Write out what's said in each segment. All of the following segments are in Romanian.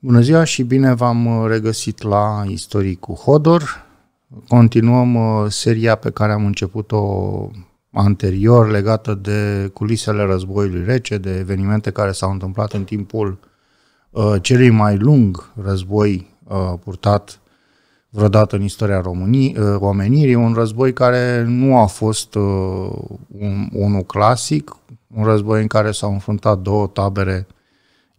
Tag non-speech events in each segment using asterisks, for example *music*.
Bună ziua și bine v-am uh, regăsit la Istoricul Hodor. Continuăm uh, seria pe care am început-o anterior legată de culisele războiului rece, de evenimente care s-au întâmplat în timpul uh, celui mai lung război purtat vreodată în istoria României, omenirii, un război care nu a fost un, unul clasic, un război în care s-au înfruntat două tabere uh,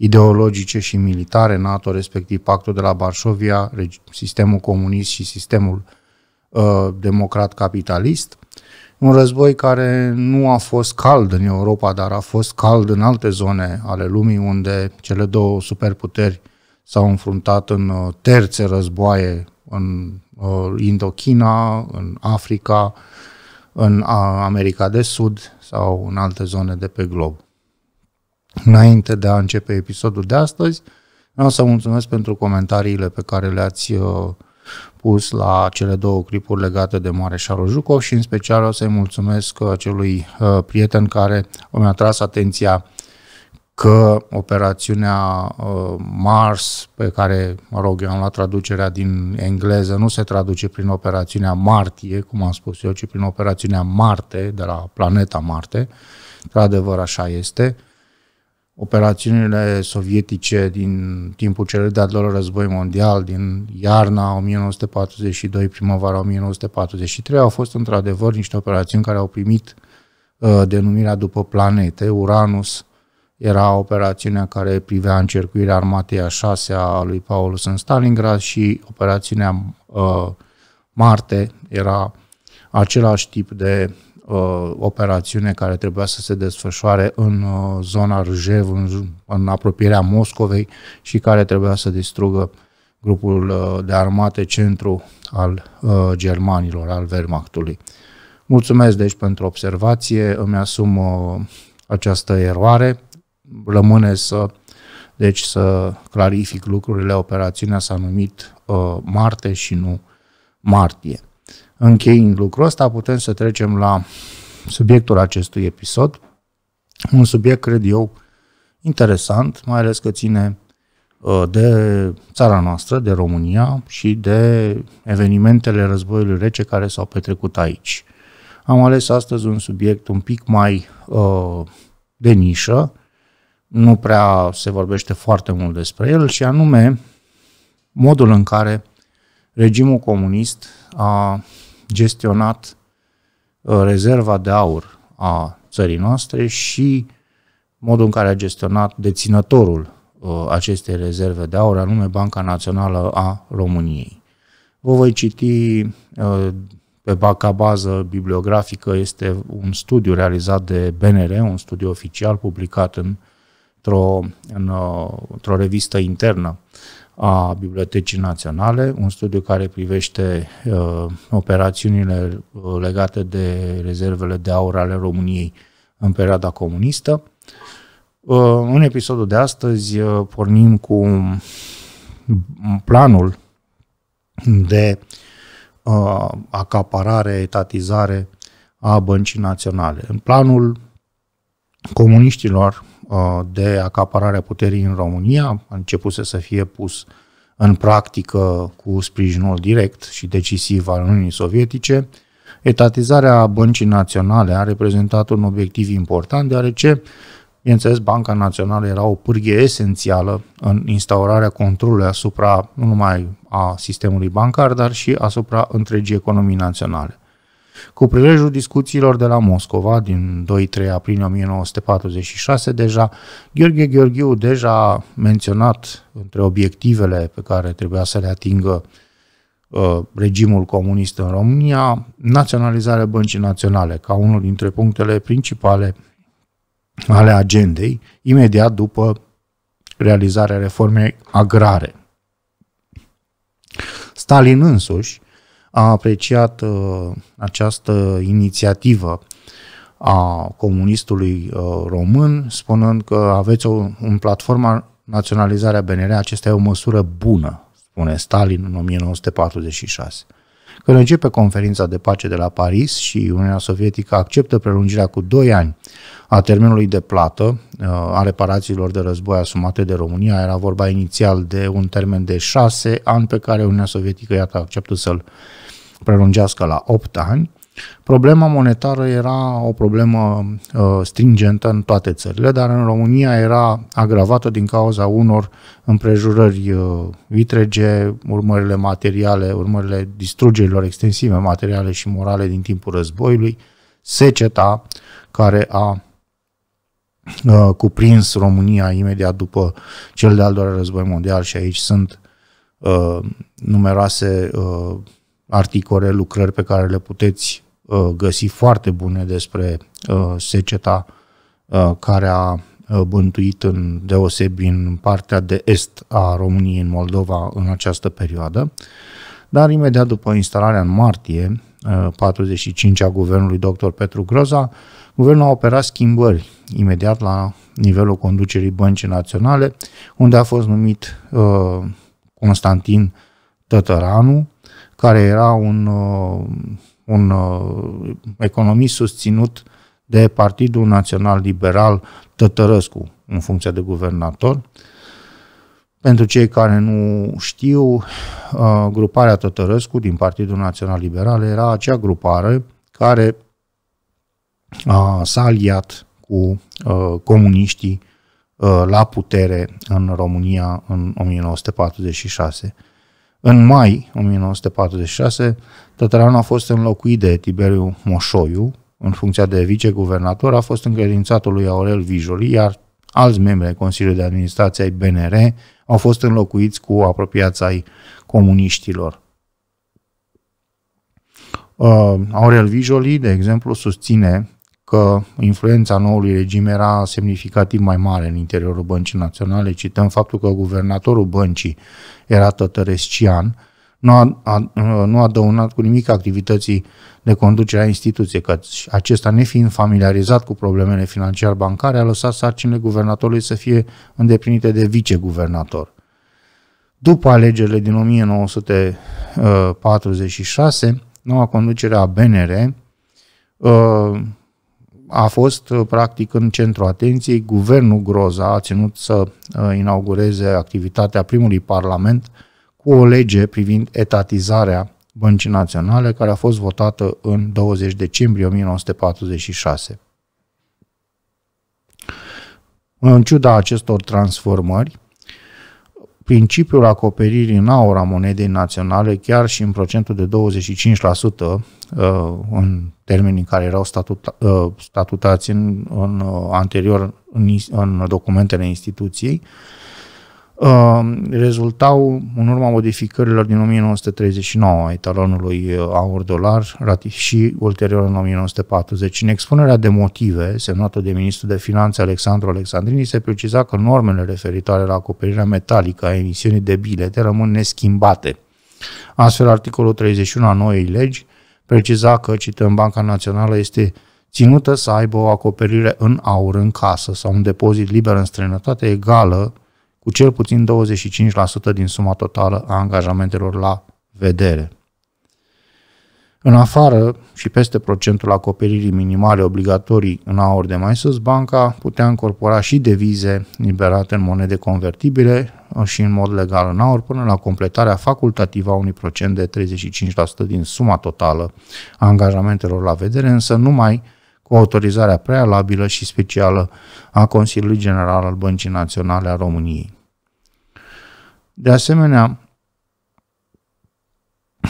ideologice și militare NATO, respectiv pactul de la Varsovia, sistemul comunist și sistemul uh, democrat-capitalist. Un război care nu a fost cald în Europa, dar a fost cald în alte zone ale lumii, unde cele două superputeri s-au înfruntat în uh, terțe războaie în uh, Indochina, în Africa, în uh, America de Sud sau în alte zone de pe glob. Înainte de a începe episodul de astăzi, vreau să mulțumesc pentru comentariile pe care le-ați uh, pus la cele două clipuri legate de Mareșalul Jucov și în special o să-i mulțumesc uh, acelui uh, prieten care mi-a tras atenția că operațiunea Mars, pe care, mă rog, eu am luat traducerea din engleză, nu se traduce prin operațiunea Martie, cum am spus eu, ci prin operațiunea Marte, de la planeta Marte. Într-adevăr, așa este. Uh, operațiunile sovietice din timpul celor de-al doilea război mondial, din iarna 1942, primăvara 1943, au fost într-adevăr niște operațiuni care au primit uh, denumirea după planete. Uranus era operațiunea care privea încercuirea armatei a șasea a lui Paulus în Stalingrad și operațiunea uh, Marte era același tip de uh, operațiune care trebuia să se desfășoare în uh, zona Rjev, în, în apropierea Moscovei și care trebuia să distrugă grupul uh, de armate centru al uh, germanilor, al Wehrmachtului. Mulțumesc deci pentru observație, îmi asum uh, această eroare, rămâne să deci să clarific lucrurile, operațiunea s-a numit uh, Marte și nu Martie încheiind lucrul ăsta, putem să trecem la subiectul acestui episod. Un subiect, cred eu, interesant, mai ales că ține uh, de țara noastră, de România și de evenimentele războiului rece care s-au petrecut aici. Am ales astăzi un subiect un pic mai uh, de nișă, nu prea se vorbește foarte mult despre el, și anume modul în care regimul comunist a gestionat uh, rezerva de aur a țării noastre și modul în care a gestionat deținătorul uh, acestei rezerve de aur, anume Banca Națională a României. Vă voi citi uh, pe baca bază bibliografică este un studiu realizat de BNR, un studiu oficial publicat într-o, într-o revistă internă a Bibliotecii Naționale, un studiu care privește uh, operațiunile uh, legate de rezervele de aur ale României în perioada comunistă. Uh, în episodul de astăzi uh, pornim cu planul de uh, acaparare, etatizare a băncii naționale. În planul comuniștilor uh, de acapararea puterii în România a început să fie pus în practică cu sprijinul direct și decisiv al Uniunii Sovietice, etatizarea băncii naționale a reprezentat un obiectiv important, deoarece, bineînțeles, Banca Națională era o pârghie esențială în instaurarea controlului asupra nu numai a sistemului bancar, dar și asupra întregii economii naționale. Cu prilejul discuțiilor de la Moscova din 2-3 aprilie 1946 deja, Gheorghe Gheorghiu deja menționat între obiectivele pe care trebuia să le atingă uh, regimul comunist în România, naționalizarea băncii naționale, ca unul dintre punctele principale ale agendei, imediat după realizarea reformei agrare. Stalin însuși a apreciat uh, această inițiativă a comunistului uh, român, spunând că aveți o, un platformă Naționalizarea BNR, acesta e o măsură bună, spune Stalin în 1946. Când începe conferința de pace de la Paris și Uniunea Sovietică acceptă prelungirea cu 2 ani a termenului de plată uh, a reparațiilor de război asumate de România, era vorba inițial de un termen de 6 ani pe care Uniunea Sovietică, iată, acceptă să-l prelungească la 8 ani, problema monetară era o problemă uh, stringentă în toate țările, dar în România era agravată din cauza unor împrejurări uh, vitrege, urmările materiale, urmările distrugerilor extensive materiale și morale din timpul războiului, seceta care a uh, cuprins România imediat după cel de-al doilea război mondial și aici sunt uh, numeroase uh, articole, lucrări pe care le puteți uh, găsi foarte bune despre uh, seceta uh, care a bântuit în deosebi în partea de est a României în Moldova în această perioadă. Dar imediat după instalarea în martie 45 a guvernului dr. Petru Groza, guvernul a operat schimbări imediat la nivelul conducerii băncii naționale, unde a fost numit Constantin Tătăranu, care era un, uh, un uh, economist susținut de Partidul Național Liberal Tătărăscu în funcție de guvernator. Pentru cei care nu știu, uh, gruparea Tătărăscu din Partidul Național Liberal era acea grupare care s-a aliat cu comuniștii la putere în România în 1946. În mai 1946, Tătăranu a fost înlocuit de Tiberiu Moșoiu, în funcția de viceguvernator, a fost încredințatul lui Aurel Vijoli, iar alți membri ai Consiliului de Administrație ai BNR au fost înlocuiți cu apropiați ai comuniștilor. Uh, Aurel Vijoli, de exemplu, susține că influența noului regim era semnificativ mai mare în interiorul băncii naționale. Cităm faptul că guvernatorul băncii era tătărescian, nu a, a, nu a dăunat cu nimic activității de conducere a instituției, că acesta nefiind familiarizat cu problemele financiar-bancare, a lăsat sarcinile guvernatorului să fie îndeplinite de viceguvernator. După alegerile din 1946, noua conducere a BNR uh, a fost uh, practic în centru atenției. Guvernul Groza a ținut să uh, inaugureze activitatea primului parlament cu o lege privind etatizarea Băncii Naționale, care a fost votată în 20 decembrie 1946. În ciuda acestor transformări, Principiul acoperirii în aura monedei naționale, chiar și în procentul de 25% uh, în termenii care erau statuta, uh, statutați în, în uh, anterior în, în documentele instituției, Ehm, rezultau în urma modificărilor din 1939 a etalonului eh, aur-dolar și ulterior în 1940. În expunerea de motive semnată de ministrul de finanțe Alexandru Alexandrini se preciza că normele referitoare la acoperirea metalică a emisiunii de bilete rămân neschimbate. Astfel, articolul 31 a noii legi preciza că, cităm, Banca Națională este ținută să aibă o acoperire în aur în casă sau un depozit liber în străinătate egală cu cel puțin 25% din suma totală a angajamentelor la vedere. În afară și peste procentul acoperirii minimale obligatorii în aur de mai sus, banca putea încorpora și devize liberate în monede convertibile și în mod legal în aur până la completarea facultativă a unui procent de 35% din suma totală a angajamentelor la vedere, însă numai cu autorizarea prealabilă și specială a Consiliului General al Băncii Naționale a României. De asemenea,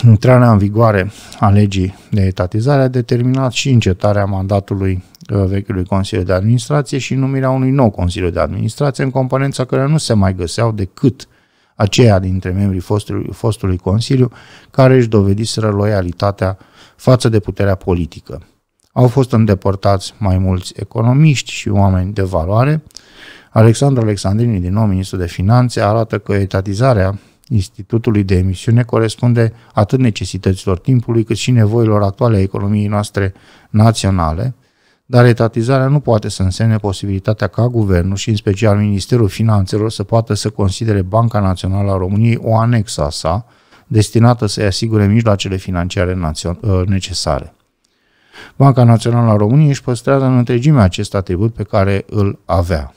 intrarea în vigoare a legii de etatizare a determinat și încetarea mandatului uh, vechiului Consiliu de Administrație și numirea unui nou Consiliu de Administrație în componența care nu se mai găseau decât aceia dintre membrii fostului, fostului Consiliu care își dovediseră loialitatea față de puterea politică. Au fost îndeportați mai mulți economiști și oameni de valoare. Alexandru Alexandrini, din nou ministru de finanțe, arată că etatizarea institutului de emisiune corespunde atât necesităților timpului cât și nevoilor actuale a economiei noastre naționale, dar etatizarea nu poate să însemne posibilitatea ca guvernul și în special Ministerul Finanțelor să poată să considere Banca Națională a României o anexă a sa, destinată să-i asigure mijloacele financiare uh, necesare. Banca Națională a României își păstrează în întregime acest atribut pe care îl avea.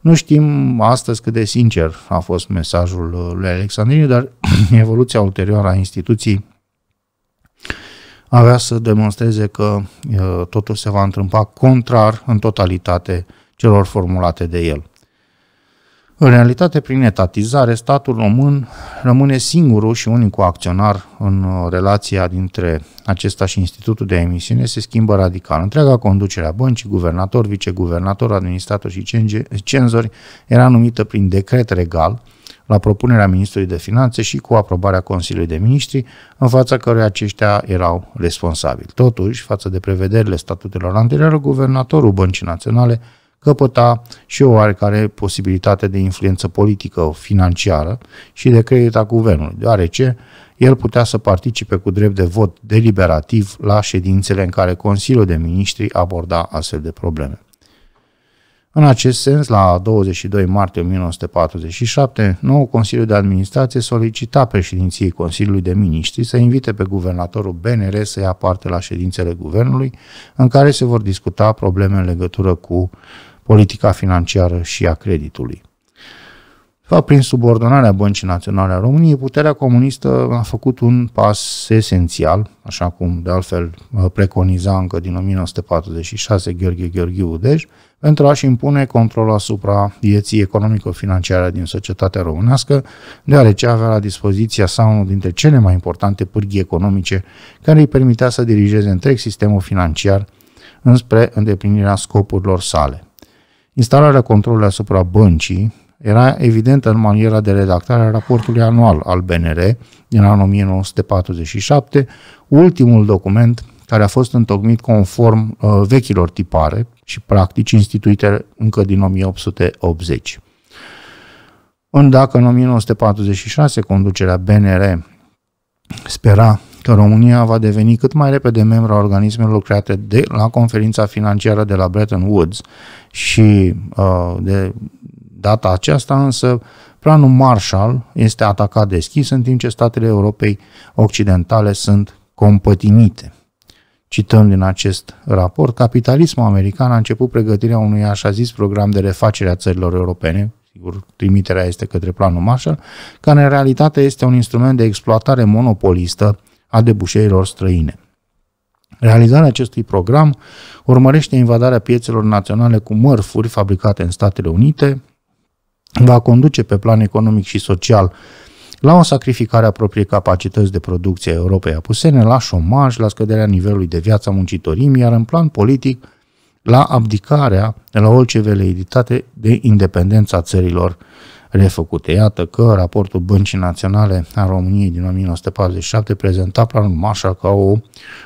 Nu știm astăzi cât de sincer a fost mesajul uh, lui Alexandrie, dar *clears throat* evoluția ulterioară a instituției avea să demonstreze că uh, totul se va întâmpla contrar în totalitate celor formulate de el. În realitate, prin etatizare, statul român rămâne singurul și unicul acționar în uh, relația dintre acesta și Institutul de Emisiune se schimbă radical. Întreaga conducere a băncii, guvernator, viceguvernator, administrator și cenzori era numită prin decret regal la propunerea Ministrului de Finanțe și cu aprobarea Consiliului de Ministri, în fața căruia aceștia erau responsabili. Totuși, față de prevederile statutelor anterioare, guvernatorul Băncii Naționale căpăta și o oarecare posibilitate de influență politică, financiară și de credit a guvernului, deoarece el putea să participe cu drept de vot deliberativ la ședințele în care Consiliul de Ministri aborda astfel de probleme. În acest sens, la 22 martie 1947, nou Consiliu de Administrație solicita președinției Consiliului de Ministri să invite pe guvernatorul BNR să ia parte la ședințele guvernului în care se vor discuta probleme în legătură cu politica financiară și a creditului. De fapt, prin subordonarea Băncii Naționale a României, puterea comunistă a făcut un pas esențial, așa cum de altfel uh, preconiza încă din 1946 Gheorghe Gheorghiu Dej, pentru a-și impune controlul asupra vieții economico-financiare din societatea românească, deoarece avea la dispoziția sa unul dintre cele mai importante pârghii economice care îi permitea să dirigeze întreg sistemul financiar înspre îndeplinirea scopurilor sale – Instalarea controlului asupra băncii era evidentă în maniera de redactare a raportului anual al BNR din anul 1947, ultimul document care a fost întocmit conform uh, vechilor tipare și practici instituite încă din 1880. În dacă în 1946 conducerea BNR spera că România va deveni cât mai repede membru a organismelor create de la conferința financiară de la Bretton Woods și uh, de data aceasta însă planul Marshall este atacat deschis în timp ce statele Europei Occidentale sunt compătimite. Cităm din acest raport, capitalismul american a început pregătirea unui așa zis program de refacere a țărilor europene, sigur, trimiterea este către planul Marshall, care în realitate este un instrument de exploatare monopolistă a debușeilor străine. Realizarea acestui program urmărește invadarea piețelor naționale cu mărfuri fabricate în Statele Unite, va conduce pe plan economic și social la o sacrificare a propriei capacități de producție a Europei apusene, la șomaj, la scăderea nivelului de viață a muncitorimii, iar în plan politic la abdicarea la orice veleiditate de independența țărilor refăcute. Iată că raportul Băncii Naționale a României din 1947 prezenta planul Marshall ca o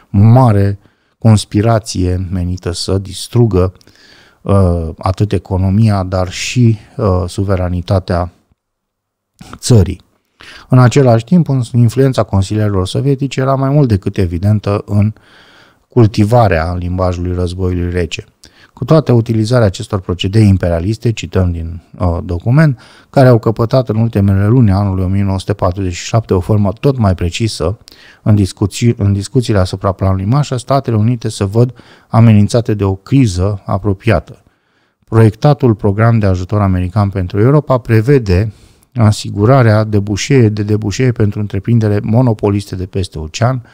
mare conspirație menită să distrugă uh, atât economia, dar și uh, suveranitatea țării. În același timp, influența consilierilor sovietici era mai mult decât evidentă în cultivarea limbajului războiului rece cu toate utilizarea acestor procedee imperialiste, cităm din uh, document, care au căpătat în ultimele luni anului 1947 o formă tot mai precisă în, discuții, în discuțiile asupra planului Mașa, Statele Unite se văd amenințate de o criză apropiată. Proiectatul program de ajutor american pentru Europa prevede asigurarea de bușee, de debușee pentru întreprindere monopoliste de peste ocean,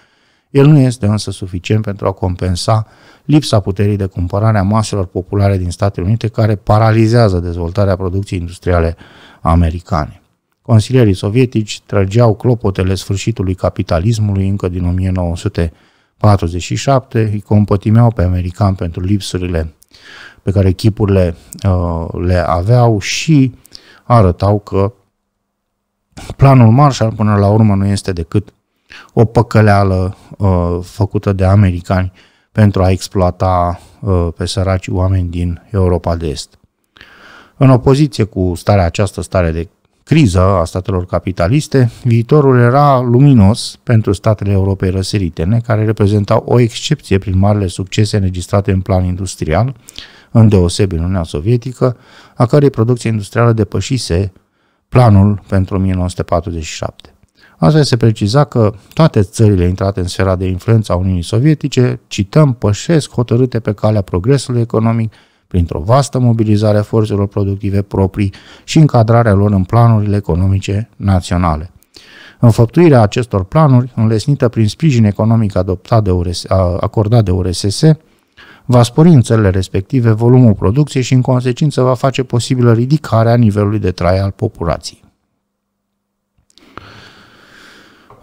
el nu este însă suficient pentru a compensa lipsa puterii de cumpărare a maselor populare din Statele Unite care paralizează dezvoltarea producției industriale americane. Consilierii sovietici trăgeau clopotele sfârșitului capitalismului încă din 1947, îi compătimeau pe americani pentru lipsurile pe care echipurile uh, le aveau și arătau că planul Marshall până la urmă nu este decât o păcăleală uh, făcută de americani uh, pentru a exploata uh, pe săraci oameni din Europa de Est. În opoziție cu starea această stare de criză a statelor capitaliste, viitorul era luminos pentru statele Europei răsăritene, care reprezentau o excepție prin marile succese înregistrate în plan industrial, îndeosebi în Uniunea Sovietică, a cărei producție industrială depășise planul pentru 1947. Asta se preciza că toate țările intrate în sfera de influență a Uniunii Sovietice, cităm, pășesc hotărâte pe calea progresului economic, printr-o vastă mobilizare a forțelor productive proprii și încadrarea lor în planurile economice naționale. Înfăptuirea acestor planuri, înlesnită prin sprijin economic adoptat de URS, acordat de URSS, va spori în țările respective volumul producției și în consecință va face posibilă ridicarea nivelului de trai al populației.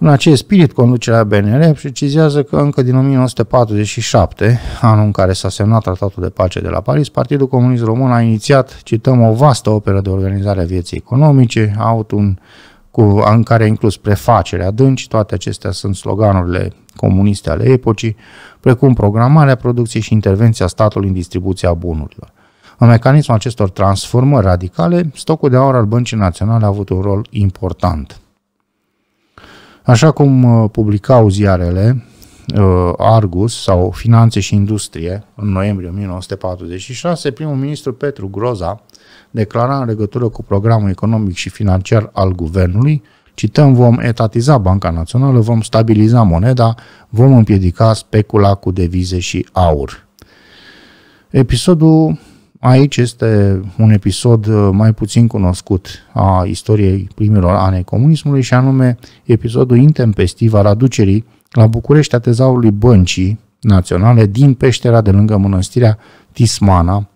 În acest spirit, conducerea BNR precizează că încă din 1947, anul în care s-a semnat tratatul de pace de la Paris, Partidul Comunist Român a inițiat, cităm, o vastă operă de organizare a vieții economice, autun, cu, în care a inclus prefacerea adânci, toate acestea sunt sloganurile comuniste ale epocii, precum programarea producției și intervenția statului în distribuția bunurilor. În mecanismul acestor transformări radicale, stocul de aur al Băncii Naționale a avut un rol important. Așa cum uh, publicau ziarele uh, Argus sau Finanțe și Industrie în noiembrie 1946, primul ministru Petru Groza declara în legătură cu programul economic și financiar al guvernului, cităm, vom etatiza Banca Națională, vom stabiliza moneda, vom împiedica specula cu devize și aur. Episodul Aici este un episod uh, mai puțin cunoscut a istoriei primilor ane comunismului și anume episodul intempestiv al aducerii la București a tezaurului băncii naționale din peștera de lângă mănăstirea Tismana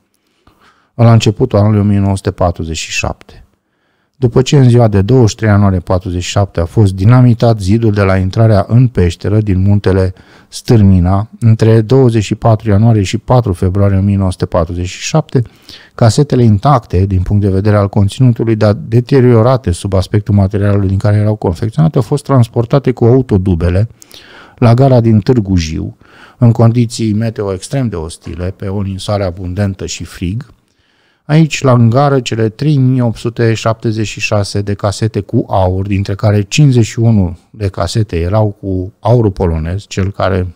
la începutul anului 1947. După ce în ziua de 23 ianuarie 47 a fost dinamitat zidul de la intrarea în peșteră din muntele Stârmina, între 24 ianuarie și 4 februarie 1947, casetele intacte din punct de vedere al conținutului, dar deteriorate sub aspectul materialului din care erau confecționate, au fost transportate cu autodubele la gara din Târgu Jiu, în condiții meteo extrem de ostile, pe o ninsoare abundentă și frig, Aici, la îngară, cele 3876 de casete cu aur, dintre care 51 de casete erau cu aurul polonez, cel care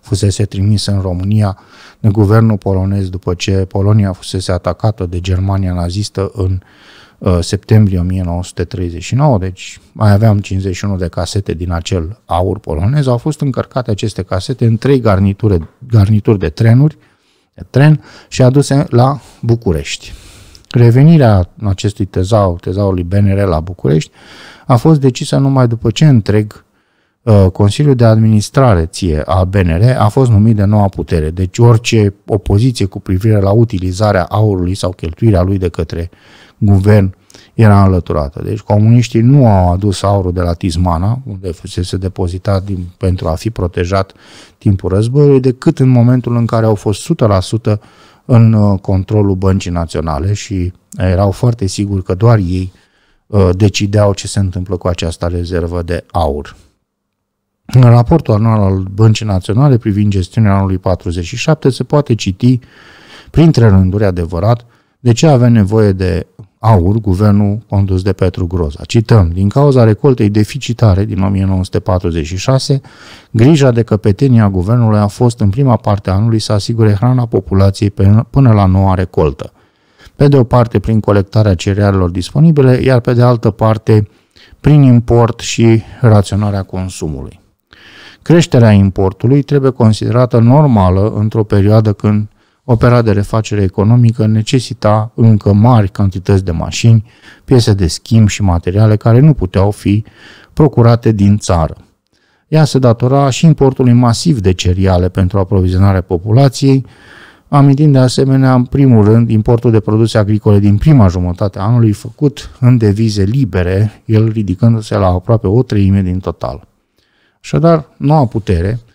fusese trimis în România de guvernul polonez după ce Polonia fusese atacată de Germania nazistă în uh, septembrie 1939, deci mai aveam 51 de casete din acel aur polonez, au fost încărcate aceste casete în trei garnituri, garnituri de trenuri, de tren și aduse la București. Revenirea acestui tezau, tezaului BNR la București, a fost decisă numai după ce întreg uh, Consiliul de Administrare ție al BNR a fost numit de noua putere, deci orice opoziție cu privire la utilizarea aurului sau cheltuirea lui de către guvern era înlăturată. Deci comuniștii nu au adus aurul de la Tismana, unde fusese depozitat din, pentru a fi protejat timpul războiului, decât în momentul în care au fost 100% în uh, controlul băncii naționale și uh, erau foarte siguri că doar ei uh, decideau ce se întâmplă cu această rezervă de aur. În raportul anual al Băncii Naționale privind gestiunea anului 47 se poate citi printre rânduri adevărat de ce avea nevoie de aur guvernul condus de Petru Groza. Cităm, din cauza recoltei deficitare din 1946, grija de căpetenia guvernului a fost în prima parte a anului să asigure hrana populației până la noua recoltă. Pe de o parte prin colectarea cerealelor disponibile, iar pe de altă parte prin import și raționarea consumului. Creșterea importului trebuie considerată normală într-o perioadă când opera de refacere economică necesita încă mari cantități de mașini, piese de schimb și materiale care nu puteau fi procurate din țară. Ea se datora și importului masiv de cereale pentru aprovizionarea populației, amintind de asemenea, în primul rând, importul de produse agricole din prima jumătate a anului făcut în devize libere, el ridicându-se la aproape o treime din total. Așadar, noua putere –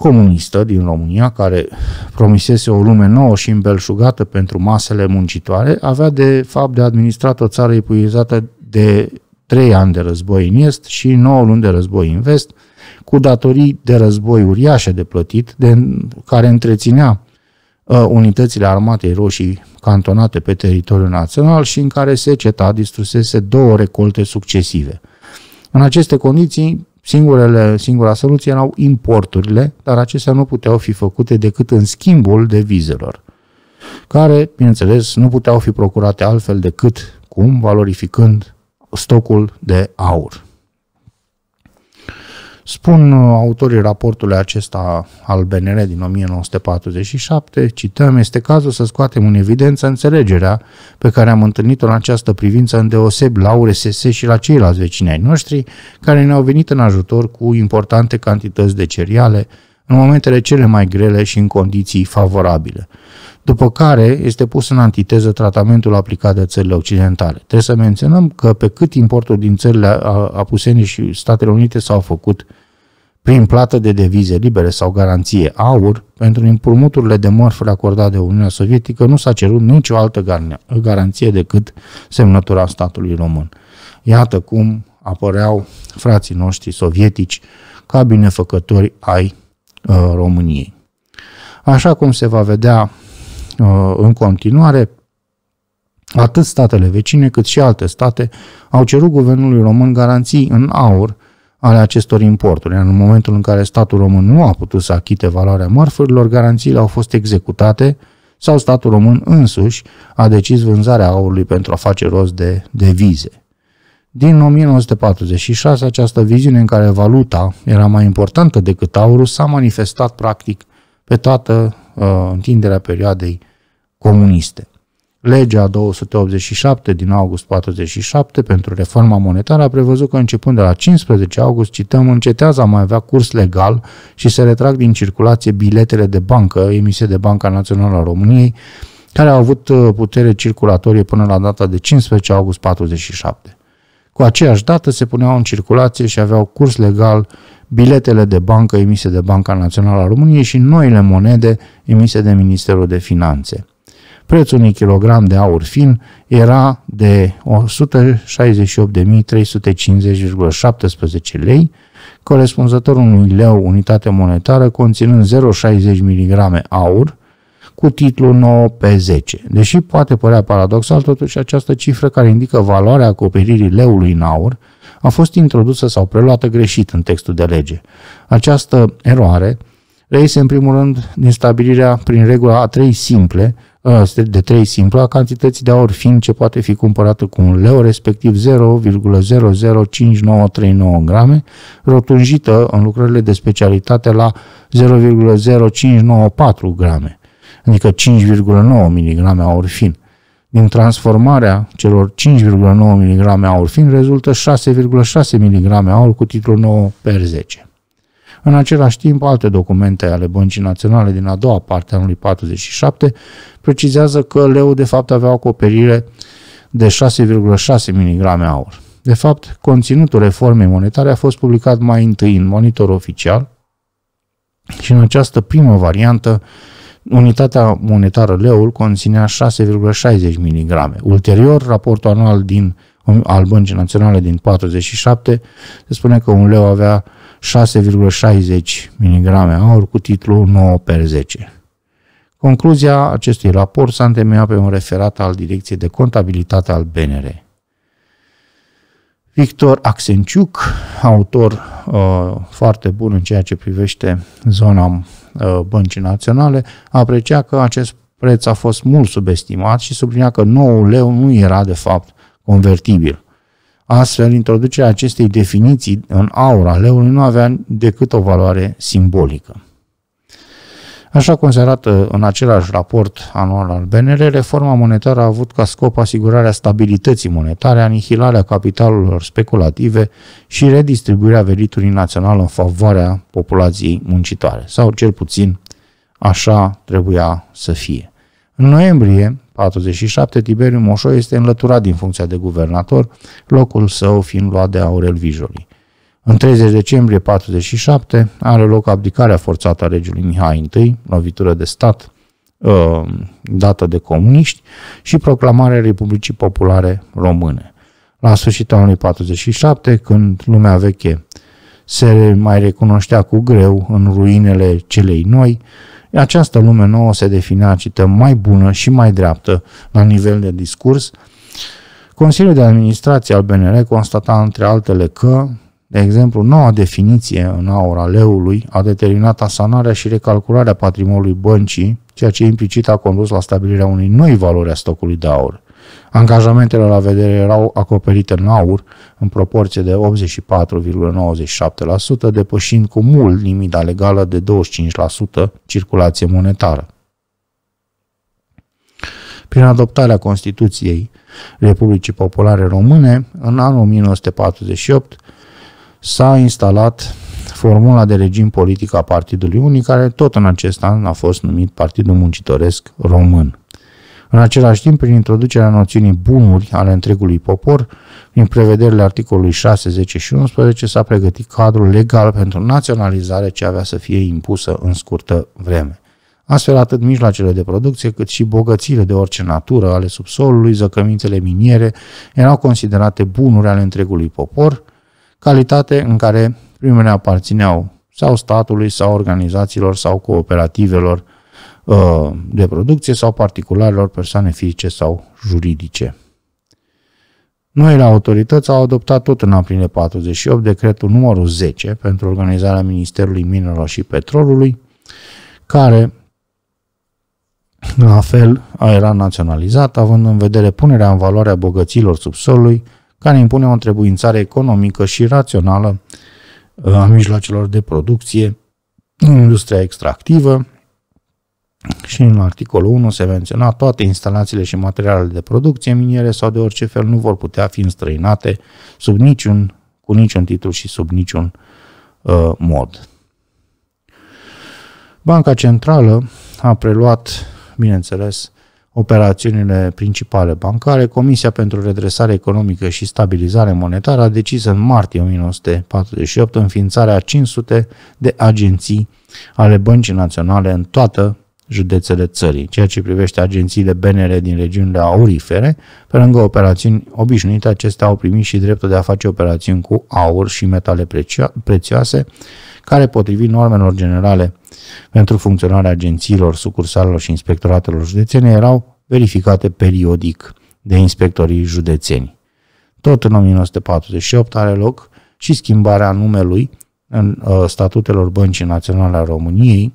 comunistă din România, care promisese o lume nouă și îmbelșugată pentru masele muncitoare, avea de fapt de administrat o țară epuizată de trei ani de război în Est și 9 luni de război în Vest, cu datorii de război uriașe de plătit, de, care întreținea uh, unitățile armatei roșii cantonate pe teritoriul național și în care seceta distrusese două recolte succesive. În aceste condiții, Singurele, singura soluție erau importurile, dar acestea nu puteau fi făcute decât în schimbul de vizelor, care, bineînțeles, nu puteau fi procurate altfel decât cum valorificând stocul de aur. Spun uh, autorii raportului acesta al BNR din 1947, cităm, este cazul să scoatem în evidență înțelegerea pe care am întâlnit-o în această privință deoseb la URSS și la ceilalți vecini ai noștri, care ne-au venit în ajutor cu importante cantități de cereale în momentele cele mai grele și în condiții favorabile. După care este pus în antiteză tratamentul aplicat de țările occidentale. Trebuie să menționăm că pe cât importul din țările apusene și Statele Unite s-au făcut uh, prin plată de devize libere sau garanție aur, pentru împrumuturile de mărfuri acordate de Uniunea Sovietică nu s-a cerut nicio altă garanție decât semnătura statului român. Iată cum apăreau frații noștri sovietici ca binefăcători ai uh, României. Așa cum se va vedea uh, în continuare, atât statele vecine cât și alte state au cerut guvernului român garanții în aur ale acestor importuri. În momentul în care statul român nu a putut să achite valoarea mărfurilor, garanțiile au fost executate sau statul român însuși a decis vânzarea aurului pentru a face rost de devize. Din 1946, această viziune în care valuta era mai importantă decât aurul s-a manifestat practic pe toată uh, întinderea perioadei comuniste. Legea 287 din august 47 pentru reforma monetară a prevăzut că începând de la 15 august, cităm, încetează a mai avea curs legal și se retrag din circulație biletele de bancă emise de Banca Națională a României, care au avut uh, putere circulatorie până la data de 15 august 47. Cu aceeași dată se puneau în circulație și aveau curs legal biletele de bancă emise de Banca Națională a României și noile monede emise de Ministerul de Finanțe. Prețul unui kilogram de aur fin era de 168.350,17 lei, corespunzător unui leu unitate monetară conținând 0,60 mg aur, cu titlul 9 pe 10. Deși poate părea paradoxal, totuși această cifră care indică valoarea acoperirii leului în aur a fost introdusă sau preluată greșit în textul de lege. Această eroare reiese în primul rând din stabilirea prin regula a trei simple, de 3 simplu a cantității de aur fin ce poate fi cumpărată cu un leu, respectiv 0,005939 grame, rotunjită în lucrările de specialitate la 0,0594 grame, adică 5,9 mg aur fin. Din transformarea celor 5,9 mg aur fin rezultă 6,6 mg aur cu titlul 9 per 10. În același timp, alte documente ale Băncii Naționale din a doua parte a anului 47 precizează că leu de fapt avea o acoperire de 6,6 mg aur. De fapt, conținutul reformei monetare a fost publicat mai întâi în monitor oficial și în această primă variantă Unitatea monetară leul conținea 6,60 mg. Ulterior, raportul anual din, al Băncii Naționale din 47 se spune că un leu avea 6,60 mg aur cu titlu 9 per 10. Concluzia acestui raport s-a întemeiat pe un referat al Direcției de Contabilitate al BNR. Victor Axenciuc, autor uh, foarte bun în ceea ce privește zona uh, băncii naționale, aprecia că acest preț a fost mult subestimat și sublinea că 9 leu nu era de fapt convertibil. Astfel, introducerea acestei definiții în aura leului nu avea decât o valoare simbolică. Așa arată în același raport anual al BNR, reforma monetară a avut ca scop asigurarea stabilității monetare, anihilarea capitalurilor speculative și redistribuirea veritului național în favoarea populației muncitoare, sau cel puțin așa trebuia să fie. În noiembrie 47, Tiberiu Moșo este înlăturat din funcția de guvernator, locul său fiind luat de Aurel Vijoli. În 30 decembrie 47 are loc abdicarea forțată a regiului Mihai I, lovitură de stat ă, dată de comuniști și proclamarea Republicii Populare Române. La sfârșitul anului 47, când lumea veche se mai recunoștea cu greu în ruinele celei noi, această lume nouă se definea, cită, mai bună și mai dreaptă la nivel de discurs. Consiliul de Administrație al BNR constata, între altele, că de exemplu, noua definiție în a leului a determinat asanarea și recalcularea patrimoniului băncii, ceea ce implicit a condus la stabilirea unei noi valori a stocului de aur. Angajamentele la vedere erau acoperite în aur în proporție de 84,97%, depășind cu mult limita legală de 25% circulație monetară. Prin adoptarea Constituției Republicii Populare Române, în anul 1948, s-a instalat formula de regim politic a Partidului Unic, care tot în acest an a fost numit Partidul Muncitoresc Român. În același timp, prin introducerea noțiunii bunuri ale întregului popor, prin prevederile articolului 6, 10 și 11, s-a pregătit cadrul legal pentru naționalizare ce avea să fie impusă în scurtă vreme. Astfel, atât mijloacele de producție, cât și bogățile de orice natură ale subsolului, zăcămintele miniere, erau considerate bunuri ale întregului popor, calitate în care primele aparțineau sau statului, sau organizațiilor, sau cooperativelor, Uh, de producție sau particularilor persoane fizice sau juridice. Noi la autorități au adoptat tot în aprilie 48 decretul numărul 10 pentru organizarea Ministerului Minelor și Petrolului, care la fel era naționalizat, având în vedere punerea în valoare a bogăților subsolului, care impune o întrebuințare economică și rațională uh, a mijloacelor de producție în industria extractivă, și în articolul 1 se menționa toate instalațiile și materialele de producție miniere sau de orice fel nu vor putea fi înstrăinate sub niciun, cu niciun titlu și sub niciun uh, mod. Banca Centrală a preluat, bineînțeles, operațiunile principale bancare. Comisia pentru Redresare Economică și Stabilizare Monetară a decis în martie 1948 înființarea 500 de agenții ale Băncii Naționale în toată județele țării, ceea ce privește agențiile BNR din regiunile aurifere, pe lângă operațiuni obișnuite, acestea au primit și dreptul de a face operațiuni cu aur și metale prețioase, care, potrivit normelor generale pentru funcționarea agențiilor, sucursalelor și inspectoratelor județene, erau verificate periodic de inspectorii județeni. Tot în 1948 are loc și schimbarea numelui în uh, statutelor Băncii Naționale a României,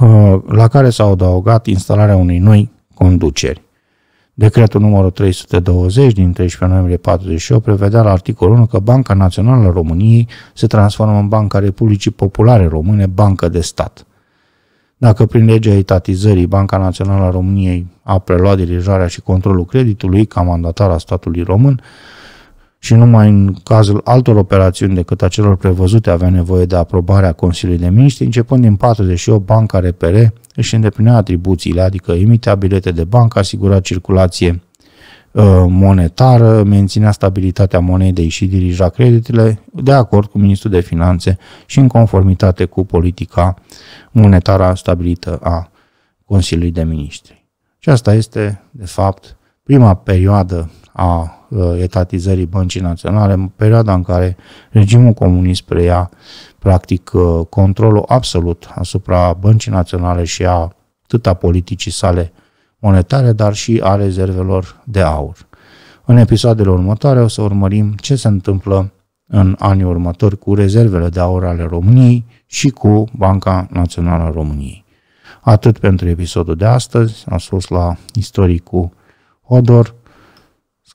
Uh, la care s-au adăugat instalarea unei noi conduceri. Decretul numărul 320 din 13 noiembrie 48 prevedea la articolul 1 că Banca Națională României se transformă în Banca Republicii Populare Române, Bancă de Stat. Dacă prin legea etatizării Banca Națională a României a preluat dirijarea și controlul creditului ca mandatar a statului român, și numai în cazul altor operațiuni decât acelor prevăzute avea nevoie de aprobarea Consiliului de Miniștri, începând din 48, Banca RPR își îndeplinea atribuțiile, adică emitea bilete de bancă, asigura circulație uh, monetară, menținea stabilitatea monedei și dirija creditele de acord cu Ministrul de Finanțe și în conformitate cu politica monetară stabilită a Consiliului de Miniștri. Și asta este, de fapt, prima perioadă a Uh, etatizării băncii naționale, în perioada în care regimul comunist preia practic uh, controlul absolut asupra băncii naționale și a tâta politicii sale monetare, dar și a rezervelor de aur. În episoadele următoare o să urmărim ce se întâmplă în anii următori cu rezervele de aur ale României și cu Banca Națională a României. Atât pentru episodul de astăzi, a fost la istoricul odor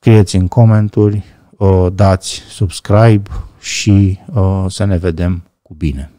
scrieți în comentarii, uh, dați subscribe și uh, să ne vedem cu bine.